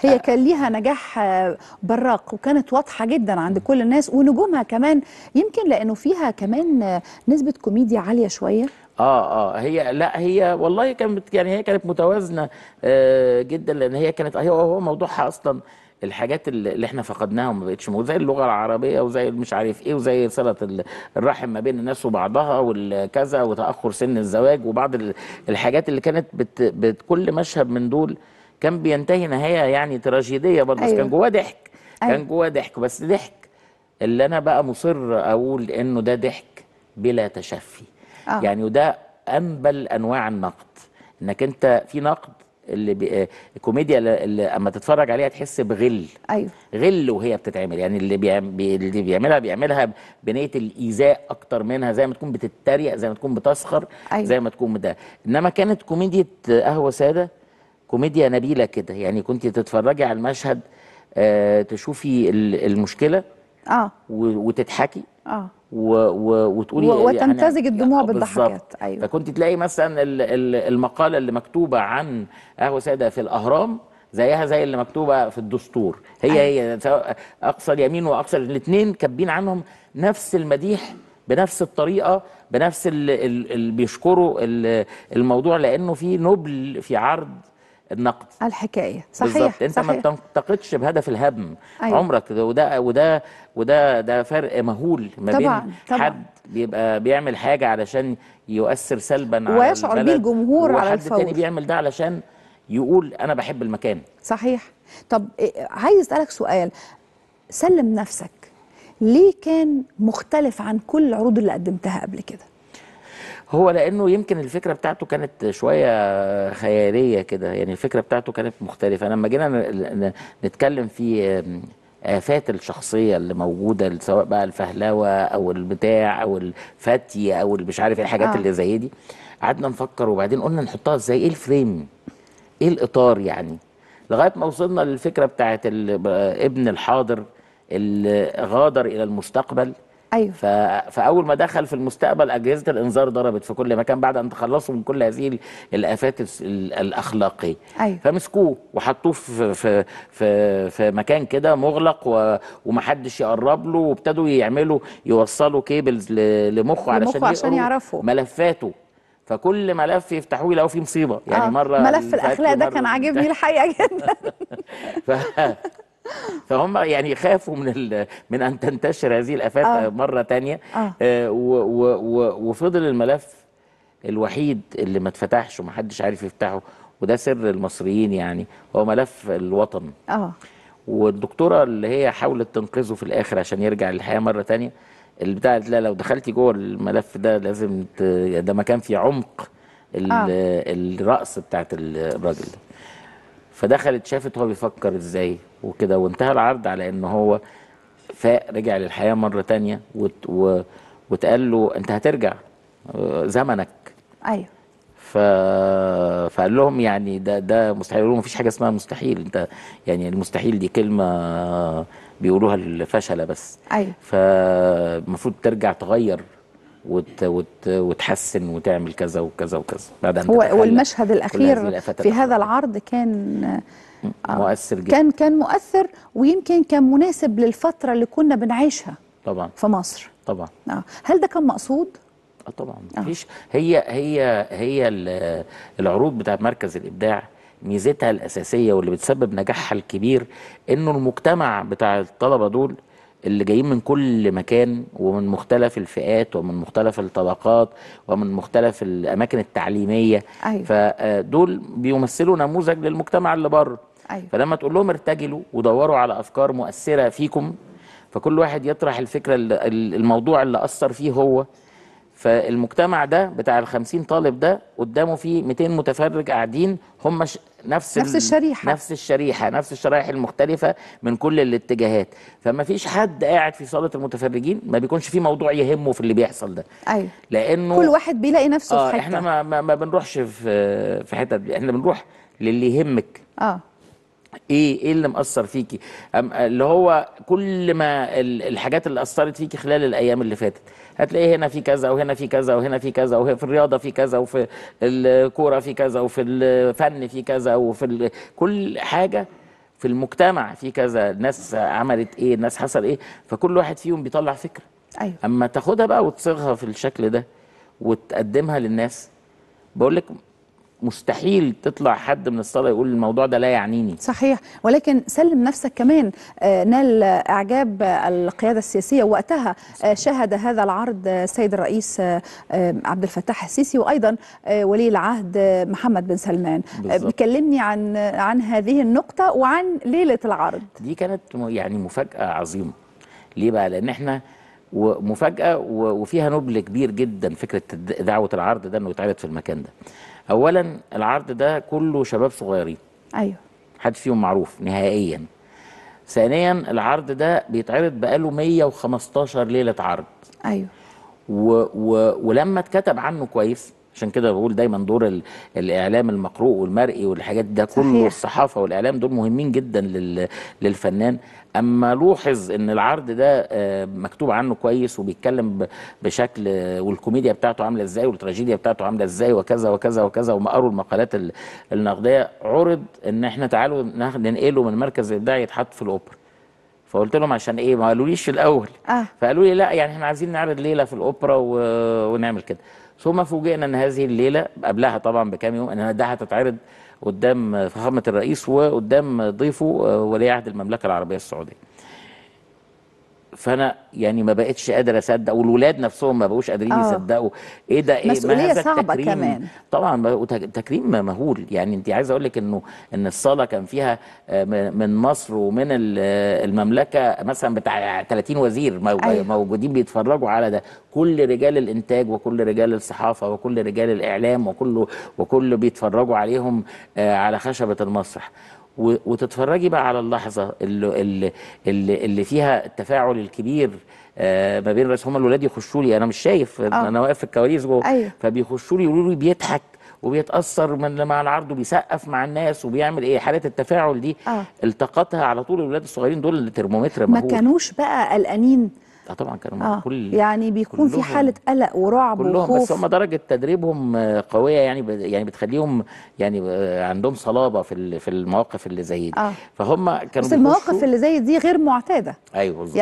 هي كان ليها نجاح آه، براق وكانت واضحه جدا عند كل الناس ونجومها كمان يمكن لانه فيها كمان آه، نسبه كوميديا عاليه شويه اه اه هي لا هي والله كانت يعني هي كانت متوازنه آه جدا لان هي كانت هي هو موضوعها اصلا الحاجات اللي احنا فقدناها وما بقتش زي اللغه العربيه وزي مش عارف ايه وزي صله الرحم ما بين الناس وبعضها والكذا وتاخر سن الزواج وبعض الحاجات اللي كانت بت, بت كل مشهد من دول كان بينتهي نهايه يعني تراجيديه برضه أيوة. بس كان أيوه. جواه ضحك أيوة. كان جواه ضحك بس ضحك اللي انا بقى مصر اقول انه ده ضحك بلا تشفي آه. يعني وده انبل انواع النقد انك انت في نقد اللي بي... الكوميديا آه، اللي اما تتفرج عليها تحس بغل ايوه غل وهي بتتعمل يعني اللي بي... اللي بيعملها بيعملها بنيه الايذاء اكتر منها زي ما تكون بتتريق زي ما تكون بتسخر أيوة. زي ما تكون ده انما كانت كوميديا قهوه ساده كوميديا نبيله كده يعني كنت تتفرجي على المشهد آه تشوفي المشكله اه وتضحكي اه و و وتقولي وتمتزج يعني, يعني الدموع آه، بالضحكات ايوه فكنت تلاقي مثلا المقاله اللي مكتوبه عن قهوه ساده في الاهرام زيها زي اللي مكتوبه في الدستور هي أيوة. هي سواء اقصى اليمين واقصى الاثنين كاتبين عنهم نفس المديح بنفس الطريقه بنفس اللي بيشكروا الموضوع لانه في نبل في عرض النقد الحكايه صحيح بالظبط انت صحيح. ما بتنتقدش بهدف الهدم أيوة. عمرك وده وده وده ده فرق مهول ما طبعًا. بين طبعًا. حد بيبقى بيعمل حاجه علشان يؤثر سلبا على ويشعر بيه الجمهور على الفور وحد تاني بيعمل ده علشان يقول انا بحب المكان صحيح طب إيه، عايز اسالك سؤال سلم نفسك ليه كان مختلف عن كل العروض اللي قدمتها قبل كده هو لانه يمكن الفكره بتاعته كانت شويه خياليه كده يعني الفكره بتاعته كانت مختلفه لما جينا نتكلم في آفات الشخصية اللي موجودة سواء بقى الفهلوة أو البتاع أو الفتي أو مش عارف إيه الحاجات آه. اللي زي دي قعدنا نفكر وبعدين قلنا نحطها إزاي إيه الفريم إيه الإطار يعني لغاية ما وصلنا للفكرة بتاعت ابن الحاضر اللي غادر إلى المستقبل ايوه فاول ما دخل في المستقبل اجهزه الانذار ضربت في كل مكان بعد ان تخلصوا من كل هذه الافات الاخلاقيه أيوه. فمسكوه وحطوه في في في, في مكان كده مغلق ومحدش يقرب له وابتدوا يعملوا يوصلوا كيبلز لمخه علشان, عشان يعرفوا ملفاته فكل ملف يفتحوه يلاقوا فيه مصيبه يعني آه. مره ملف الاخلاق ده كان عاجبني الحقيقه جدا فهم يعني خافوا من من ان تنتشر هذه الافات آه. مره ثانيه آه. آه، وفضل الملف الوحيد اللي ما اتفتحش ومحدش عارف يفتحه وده سر المصريين يعني هو ملف الوطن اه والدكتوره اللي هي حاولت تنقذه في الاخر عشان يرجع للحياه مره ثانيه البتاع بتاعت لا لو دخلتي جوه الملف ده لازم ت... ده مكان فيه عمق ال... آه. الراس بتاعت الراجل ده فدخلت شافت هو بيفكر ازاي وكده وانتهى العرض على ان هو فاق رجع للحياه مره تانية وت و... وتقال له انت هترجع آه، زمنك ايوه ف... فقال لهم يعني ده ده مستحيل يقولوا مفيش حاجه اسمها مستحيل انت يعني المستحيل دي كلمه بيقولوها الفشله بس ايوه فالمفروض ترجع تغير وت وت وتحسن وتعمل كذا وكذا وكذا بعد والمشهد الاخير في هذا العرض كان مؤثر جدا كان كان مؤثر ويمكن كان مناسب للفتره اللي كنا بنعيشها طبعا في مصر طبعا آه. هل ده كان مقصود اه طبعا آه. مفيش آه. هي هي هي العروض بتاع مركز الابداع ميزتها الاساسيه واللي بتسبب نجاحها الكبير انه المجتمع بتاع الطلبه دول اللي جايين من كل مكان ومن مختلف الفئات ومن مختلف الطبقات ومن مختلف الاماكن التعليميه أيوة. فدول آه، بيمثلوا نموذج للمجتمع اللي بره أيوة. فلما تقول لهم ارتجلوا ودوروا على افكار مؤثره فيكم فكل واحد يطرح الفكره الموضوع اللي اثر فيه هو فالمجتمع ده بتاع ال 50 طالب ده قدامه في 200 متفرج قاعدين هم ش... نفس نفس الشريحه نفس الشريحه نفس الشرائح المختلفه من كل الاتجاهات فما فيش حد قاعد في صاله المتفرجين ما بيكونش في موضوع يهمه في اللي بيحصل ده ايوه لانه كل واحد بيلاقي نفسه آه في حته احنا ما, ما, ما بنروحش في في حتت احنا بنروح للي يهمك اه ايه ايه اللي مأثر فيكي اللي هو كل ما الحاجات اللي أثرت فيكي خلال الأيام اللي فاتت هتلاقيه هنا في كذا وهنا في كذا وهنا في كذا في الرياضة في كذا وفي الكورة في كذا وفي الفن في كذا وفي كل حاجة في المجتمع في كذا ناس عملت ايه ناس حصل ايه فكل واحد فيهم بيطلع فكرة أيوة. أما تاخدها بقى وتصيغها في الشكل ده وتقدمها للناس بقول لك مستحيل تطلع حد من الصاله يقول الموضوع ده لا يعنيني صحيح ولكن سلم نفسك كمان آه، نال اعجاب القياده السياسيه وقتها آه، شهد هذا العرض آه، السيد الرئيس عبد الفتاح السيسي وايضا ولي العهد محمد بن سلمان كلمني عن عن هذه النقطه وعن ليله العرض دي كانت يعني مفاجاه عظيمه ليه بقى لان احنا ومفاجاه وفيها نبل كبير جدا فكره دعوه العرض ده انه يتعرض في المكان ده اولا العرض ده كله شباب صغيرين ايوه حد فيهم معروف نهائيا ثانيا العرض ده بيتعرض بقاله 115 ليله عرض ايوه و و ولما اتكتب عنه كويس عشان كده بقول دايما دور الاعلام المقروء والمرئي والحاجات ده كله الصحافه والاعلام دول مهمين جدا للفنان اما لوحظ ان العرض ده آه، مكتوب عنه كويس وبيتكلم بشكل والكوميديا بتاعته عامله ازاي والتراجيديا بتاعته عامله ازاي وكذا وكذا وكذا وما قروا المقالات النقديه عرض ان احنا تعالوا ننقله من مركز الابداع يتحط في الاوبرا فقلت لهم عشان ايه ما قالوليش الاول آه. فقالوا لي لا يعني احنا عايزين نعرض ليله في الاوبرا و... ونعمل كده ثم فوجئنا ان هذه الليله قبلها طبعا بكام يوم ان ده هتتعرض قدام فخامه الرئيس وقدام ضيفه آه، ولي عهد المملكه العربيه السعوديه فانا يعني ما بقتش قادر اصدق والولاد نفسهم ما بقوش قادرين آه. يصدقوا ايه ده ايه مسؤوليه صعبه التكريم. كمان طبعا تكريم مهول يعني انت عايز اقول لك انه ان الصاله كان فيها آه، من مصر ومن آه، المملكه مثلا بتاع 30 وزير أيوه. موجودين بيتفرجوا على ده كل رجال الانتاج وكل رجال الصحافه وكل رجال الاعلام وكله وكله بيتفرجوا عليهم على خشبه المسرح وتتفرجي بقى على اللحظه اللي, اللي, اللي فيها التفاعل الكبير آه ما بين بس هم الولاد يخشوا لي انا مش شايف أوه. انا واقف في الكواليس جوه أيوه. فبيخشوا لي يقولوا لي بيضحك وبيتاثر من مع العرض وبيسقف مع الناس وبيعمل ايه حالات التفاعل دي أوه. التقطها على طول الولاد الصغيرين دول الترمومتر ما كانوش بقى قلقانين اه طبعا كانوا آه. كل يعني بيكون في حاله قلق ورعب كلهم وخوف بس هم درجه تدريبهم آه، قويه يعني يعني بتخليهم يعني آه، عندهم صلابه في في المواقف اللي زي دي آه. فهم كانوا بس المواقف اللي زي دي غير معتاده ايوه بالظبط